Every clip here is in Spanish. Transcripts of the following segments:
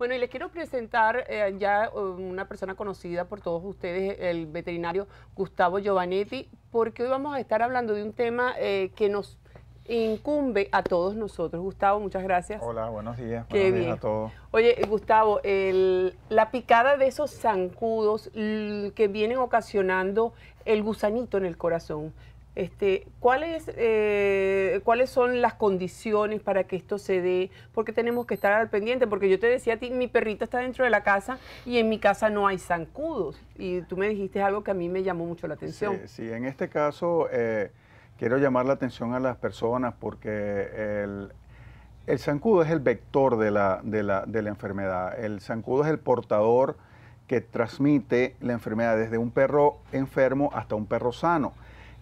Bueno, y les quiero presentar eh, ya um, una persona conocida por todos ustedes, el veterinario Gustavo Giovanetti, porque hoy vamos a estar hablando de un tema eh, que nos incumbe a todos nosotros. Gustavo, muchas gracias. Hola, buenos días. Qué bien. todos. Oye, Gustavo, la picada de esos zancudos que vienen ocasionando el gusanito en el corazón. Este, eh, ¿cuáles, son las condiciones para que esto se dé? Porque tenemos que estar al pendiente, porque yo te decía a ti, mi perrita está dentro de la casa y en mi casa no hay zancudos. Y tú me dijiste algo que a mí me llamó mucho la atención. Sí, en este caso eh, quiero llamar la atención a las personas porque el, el zancudo es el vector de la, de la enfermedad. El zancudo es el portador que transmite la enfermedad desde un perro enfermo hasta un perro sano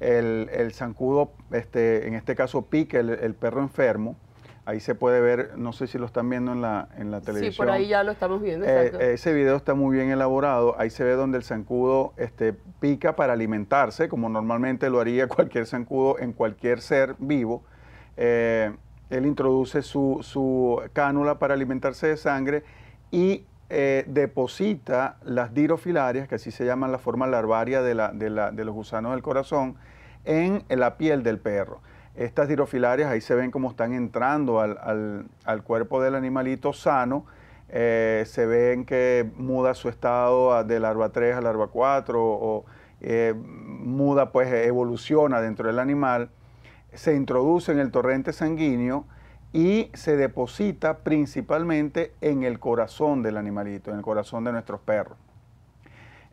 el, el zancudo, este, en este caso pica, el, perro enfermo. Ahí se puede ver, no sé si lo están viendo en la, en la televisión. Sí, por ahí ya lo estamos viendo. Eh, eh, ese video está muy bien elaborado. Ahí se ve donde el zancudo este, pica para alimentarse, como normalmente lo haría cualquier zancudo en cualquier ser vivo. Eh, él introduce su, cánula para alimentarse de sangre y eh, deposita las dirofilarias, que así se llaman la forma larvaria de, los gusanos del corazón, en la piel del perro. Estas dirofilarias ahí se ven como están entrando al, cuerpo del animalito sano, eh, se ven que muda su estado de larva 3 a larva 4 o eh, muda, pues evoluciona dentro del animal, se introduce en el torrente sanguíneo, y se deposita principalmente en el corazón del animalito, en el corazón de nuestros perros.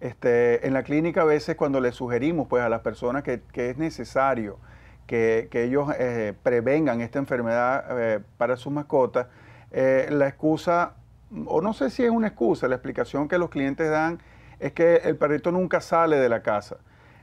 Este, en la clínica a veces cuando le sugerimos pues, a las personas que, es necesario que, ellos eh, prevengan esta enfermedad eh, para sus mascotas, eh, la excusa, o no sé si es una excusa, la explicación que los clientes dan es que el perrito nunca sale de la casa.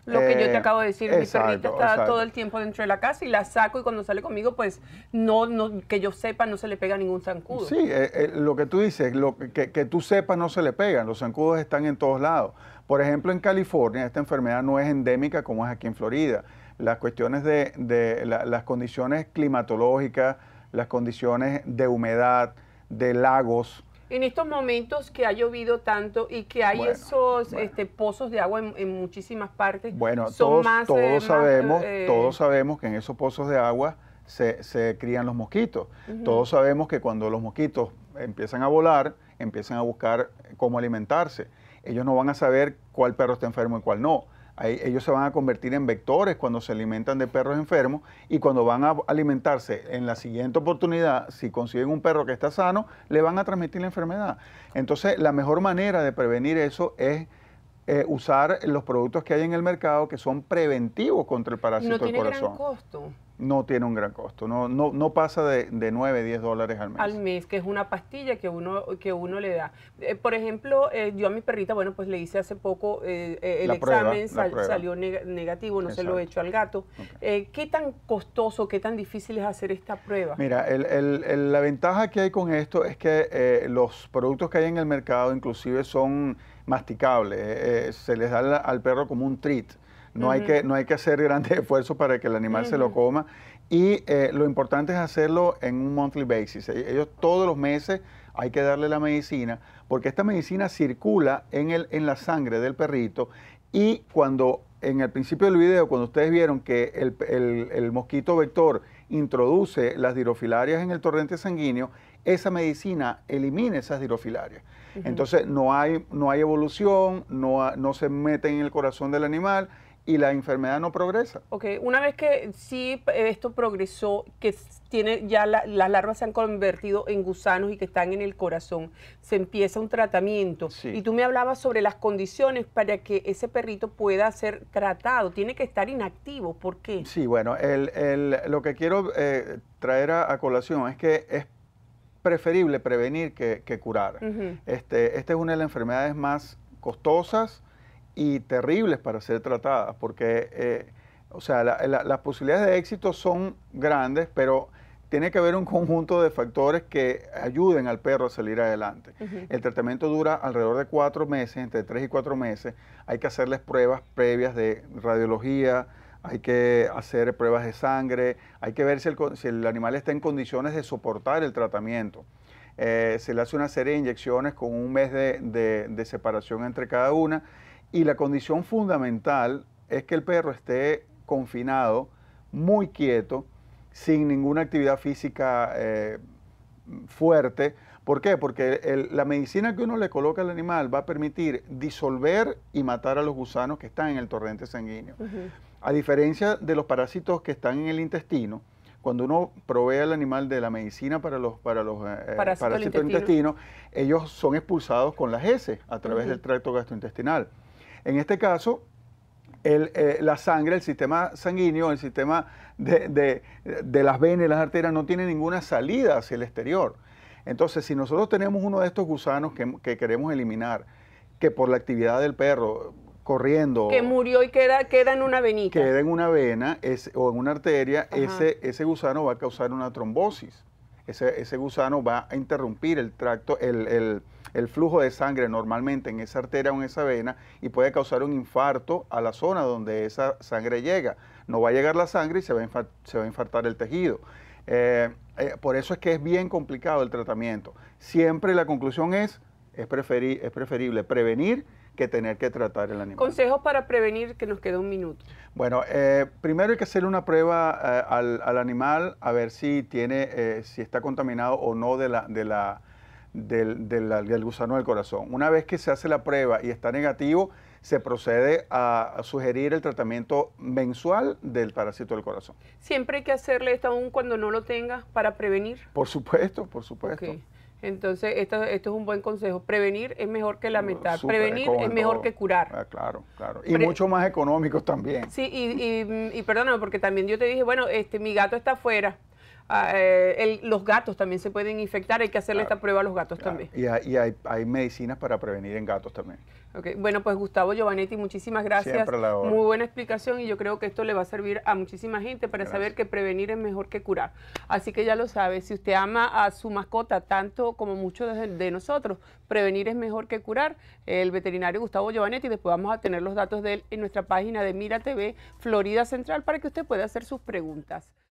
Lo que yo te eh, acabo de decir, mi perrita está todo el tiempo dentro de la casa y la saco y cuando sale conmigo, pues no, que yo sepa, no se le pega ningún zancudo. Sí, eh, eh, lo que tú dices, lo que, que tú sepas no se le pegan, los zancudos están en todos lados. Por ejemplo, en California esta enfermedad no es endémica como es aquí en Florida. Las cuestiones de, las condiciones climatológicas, las condiciones de humedad, de lagos, en estos momentos que ha llovido tanto y que hay esos este, pozos de agua en, muchísimas partes. Bueno, son todos, eh, sabemos, eh, todos sabemos que en esos pozos de agua se, crían los mosquitos. Todos sabemos que cuando los mosquitos empiezan a volar, empiezan a buscar cómo alimentarse. Ellos no van a saber cuál perro está enfermo y cuál no ellos se van a convertir en vectores cuando se alimentan de perros enfermos y cuando van a alimentarse en la siguiente oportunidad, si consiguen un perro que está sano, le van a transmitir la enfermedad. Entonces, la mejor manera de prevenir eso es... Eh, usar los productos que hay en el mercado que son preventivos contra el parásito del corazón. costo. No tiene un gran costo, no, no, no pasa de, de 9, 10 dólares al mes. Al mes, que es una pastilla que uno, que uno le da. Eh, por ejemplo, eh, yo a mi perrita, bueno, pues le hice hace poco eh, el examen, salió negativo, no se lo he hecho al gato. ¿Qué tan costoso, qué tan difícil es hacer esta prueba? Mira, la ventaja que hay con esto es que los productos que hay en el mercado inclusive son masticables, se les da al, al perro como un treat. No, hay que, no hay que hacer grandes esfuerzos para que el animal se lo coma. Y eh, lo importante es hacerlo en un monthly basis. E-, ellos todos los meses hay que darle la medicina, porque esta medicina circula en, el, en la sangre del perrito y cuando en el principio del video, cuando ustedes vieron que el, mosquito vector introduce las dirofilarias en el torrente sanguíneo, esa medicina elimina esas dirofilarias. Entonces no hay, no hay evolución, no, no se meten en el corazón del animal, y la enfermedad no progresa. Ok, una vez que sí eh, esto progresó, que tiene ya las larvas se han convertido en gusanos y que están en el corazón, se empieza un tratamiento. Y tú me hablabas sobre las condiciones para que ese perrito pueda ser tratado. Tiene que estar inactivo, ¿por qué? Sí, bueno, lo que quiero eh, traer a, colación es que es preferible prevenir que, curar. este, esta es una de las enfermedades más costosas y terribles para ser tratadas, porque, eh, o sea, las posibilidades de éxito son grandes, pero tiene que haber un conjunto de factores que ayuden al perro a salir adelante. El tratamiento dura alrededor de cuatro meses, entre tres y cuatro meses. Hay que hacerles pruebas previas de radiología, hay que hacer pruebas de sangre, hay que ver si el, animal está en condiciones de soportar el tratamiento. Eh, se le hace una serie de inyecciones con un mes de, de, de separación entre cada una y la condición fundamental es que el perro esté confinado, muy quieto, sin ninguna actividad física eh, fuerte. ¿Por qué? Porque la medicina que uno le coloca al animal va a permitir disolver y matar a los gusanos que están en el torrente sanguíneo. A diferencia de los parásitos que están en el intestino, cuando uno provee al animal de la medicina para los, para los eh, parásitos intestinos, intestino. ellos son expulsados con las heces a través del tracto gastrointestinal. En este caso, eh, la sangre, el sistema sanguíneo, el sistema de, las venas y las arterias no tiene ninguna salida hacia el exterior. Entonces, si nosotros tenemos uno de estos gusanos que, queremos eliminar, que por la actividad del perro, corriendo... Que murió y queda, en una venita. Queda en una vena o en una arteria, ese, ese gusano va a causar una trombosis. Ese, gusano va a interrumpir el tracto, el el flujo de sangre normalmente en esa arteria o en esa vena y puede causar un infarto a la zona donde esa sangre llega. No va a llegar la sangre y se va a, infartar el tejido. Eh, eh, por eso es que es bien complicado el tratamiento. Siempre la conclusión es, es, es preferible prevenir que tener que tratar el animal. Consejos para prevenir que nos queda un minuto. Bueno, eh, primero hay que hacerle una prueba al, animal a ver si tiene, si está contaminado o no de la, del, del, gusano del corazón. Una vez que se hace la prueba y está negativo, se procede a, sugerir el tratamiento mensual del parásito del corazón. Siempre hay que hacerle esto aún cuando no lo tenga para prevenir. Por supuesto, por supuesto. Entonces, esto, es un buen consejo. Prevenir es mejor que lamentar. Prevenir es mejor que curar. Ah, claro, claro. Y mucho más económico también. Sí, y, y, perdóname, porque también yo te dije, bueno, este mi gato está afuera. Ah, eh, los gatos también se pueden infectar, hay que hacerle esta ah, prueba a los gatos ah, también. Y, hay, medicinas para prevenir en gatos también. Bueno, pues Gustavo Giovanetti, muchísimas gracias. La Muy buena explicación y yo creo que esto le va a servir a muchísima gente para saber que prevenir es mejor que curar. Así que ya lo sabe, si usted ama a su mascota tanto como muchos de, de nosotros, prevenir es mejor que curar. El veterinario Gustavo Giovanetti, después vamos a tener los datos de él en nuestra página de Mira TV Florida Central para que usted pueda hacer sus preguntas.